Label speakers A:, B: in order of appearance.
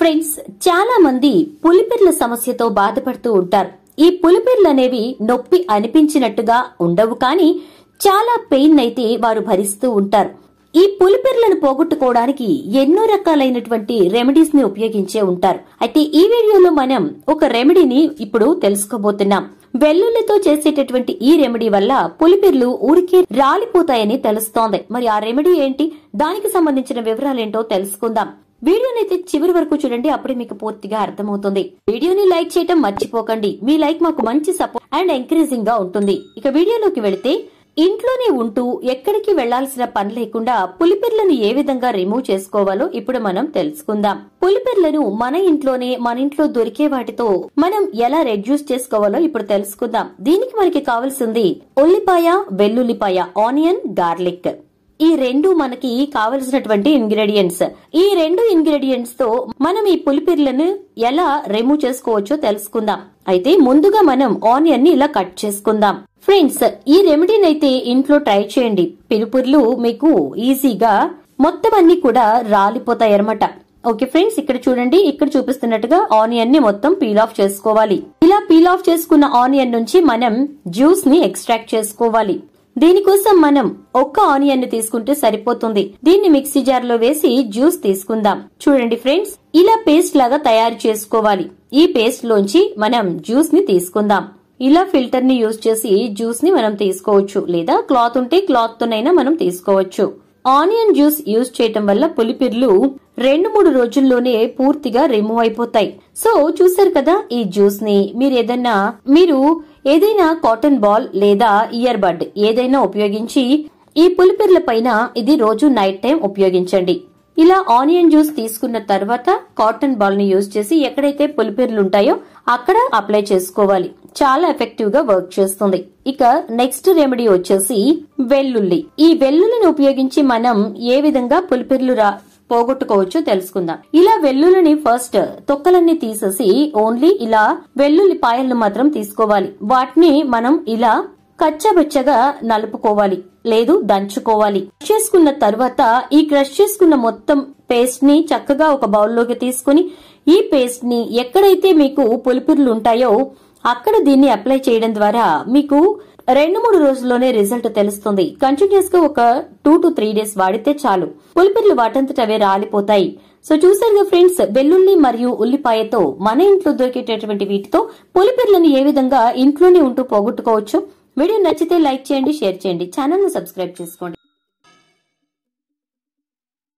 A: friends చాలా మంది పులిపిర్ల సమస్యతో బాధపడుతూ ఉంటారు ఈ పులిపిర్లనేవి నొప్పి అనిపించినట్టుగా ఉండవు కానీ చాలా పెయిన్ అయితే వారు భరిస్తూ ఉంటారు ఈ పులిపిర్లను పోగొట్టుకోవడానికి ఎన్నో రకాలైనటువంటి రెమెడీస్ ని ఉపయోగించే ఉంటారు అయితే ఈ వీడియోలో మనం ఒక రెమెడీని ఇప్పుడు తెలుసుకోబోతున్నాం వెల్లుల్లితో చేసేటటువంటి ఈ రెమెడీ వల్ల పులిపిర్లు ఊరికే రాలిపోతాయని తెలుస్తోంది మరి ఆ రెమెడీ ఏంటి దానికి సంబంధించిన వివరాలేంటో తెలుసుకుందాం అయితే చివరి వరకు చూడండి అప్పుడే మీకు పూర్తిగా అర్థమవుతుంది వీడియోని లైక్ చేయటం మర్చిపోకండి మీ లైక్ మాకు మంచి సపోర్ట్ అండ్ ఎంకరేజింగ్ గా ఉంటుంది ఇక వీడియోలోకి వెళితే ఇంట్లోనే ఉంటూ ఎక్కడికి వెళ్లాల్సిన పని లేకుండా పులిపెర్లను ఏ విధంగా రిమూవ్ చేసుకోవాలో ఇప్పుడు మనం తెలుసుకుందాం పులిపెర్లను మన ఇంట్లోనే మన ఇంట్లో దొరికే వాటితో మనం ఎలా రెడ్యూస్ చేసుకోవాలో ఇప్పుడు తెలుసుకుందాం దీనికి మనకి కావాల్సింది ఉల్లిపాయ వెల్లుల్లిపాయ ఆనియన్ గార్లిక్ ఈ రెండు మనకి కావలసినటువంటి ఇంగ్రీడియంట్స్ ఈ రెండు ఇంగ్రీడియంట్స్ తో మనం ఈ పులిపిర్లను ఎలా రిమూవ్ చేసుకోవచ్చో తెలుసుకుందాం అయితే ముందుగా మనం ఆనియన్ ని ఇలా కట్ చేసుకుందాం ఫ్రెండ్స్ ఈ రెమెడీని అయితే ఇంట్లో ట్రై చేయండి పిలుపుర్లు మీకు ఈజీగా మొత్తం అన్ని కూడా రాలిపోతాయి అనమాట ఓకే ఫ్రెండ్స్ ఇక్కడ చూడండి ఇక్కడ చూపిస్తున్నట్టుగా ఆనియన్ ని మొత్తం పీల్ ఆఫ్ చేసుకోవాలి ఇలా పీల్ ఆఫ్ చేసుకున్న ఆనియన్ నుంచి మనం జ్యూస్ ని ఎక్స్ట్రాక్ట్ చేసుకోవాలి దీనికోసం మనం ఒక్క ఆనియన్ తీసుకుంటే సరిపోతుంది దీన్ని మిక్సీ జార్ లో వేసి జ్యూస్ తీసుకుందాం చూడండి ఫ్రెండ్స్ ఇలా పేస్ట్ లాగా తయారు చేసుకోవాలి ఈ పేస్ట్ లోంచి మనం జ్యూస్ ని తీసుకుందాం ఇలా ఫిల్టర్ ని యూజ్ చేసి జ్యూస్ ని మనం తీసుకోవచ్చు లేదా క్లాత్ ఉంటే క్లాత్ తోనైనా మనం తీసుకోవచ్చు ఆనియన్ జ్యూస్ యూజ్ చేయటం వల్ల పులిపిర్లు రెండు మూడు రోజుల్లోనే పూర్తిగా రిమూవ్ అయిపోతాయి సో చూసారు కదా ఈ జ్యూస్ ని మీరు ఏదన్నా మీరు ఏదైనా కాటన్ బాల్ లేదా ఇయర్ బడ్ ఏదైనా ఉపయోగించి ఈ పులిపిర్ల పైన ఇది రోజు నైట్ టైం ఉపయోగించండి ఇలా ఆనియన్ జ్యూస్ తీసుకున్న తర్వాత కాటన్ బాల్ ని యూజ్ చేసి ఎక్కడైతే పులిపిర్లుంటాయో అక్కడ అప్లై చేసుకోవాలి చాలా ఎఫెక్టివ్ గా వర్క్ చేస్తుంది ఇక నెక్స్ట్ రెమెడీ వచ్చేసి వెల్లుల్లి ఈ వెల్లుల్లిని ఉపయోగించి మనం ఏ విధంగా పులిపిర్లు పోగొట్టుకోవచ్చో తెలుసుకుందాం ఇలా వెల్లుల్లిని ఫస్ట్ తొక్కలన్నీ తీసేసి ఓన్లీ ఇలా వెల్లుల్లి పాయలను మాత్రం తీసుకోవాలి వాటిని మనం ఇలా కచ్చబచ్చగా నలుపుకోవాలి లేదు దంచుకోవాలి క్రష్ చేసుకున్న తర్వాత ఈ క్రష్ చేసుకున్న మొత్తం పేస్ట్ ని చక్కగా ఒక బౌల్లోకి తీసుకుని ఈ పేస్ట్ ని ఎక్కడైతే మీకు పులిపురులు ఉంటాయో అక్కడ దీన్ని అప్లై చేయడం ద్వారా మీకు రెండు మూడు రోజుల్లోనే రిజల్ట్ తెలుస్తుంది కంటిన్యూస్ గా ఒక టూ టు త్రీ డేస్ వాడితే చాలు పులిపిర్లు వాటంతటవే రాలిపోతాయి సో చూసారుగా ఫ్రెండ్స్ వెల్లుల్లి మరియు ఉల్లిపాయతో మన ఇంట్లో దొరికేటటువంటి వీటితో పులిపిర్లను ఏ విధంగా ఇంట్లోనే ఉంటూ పోగొట్టుకోవచ్చు వీడియో నచ్చితే లైక్ చేయండి షేర్ చేయండి ఛానల్ ను సబ్స్క్రైబ్ చేసుకోండి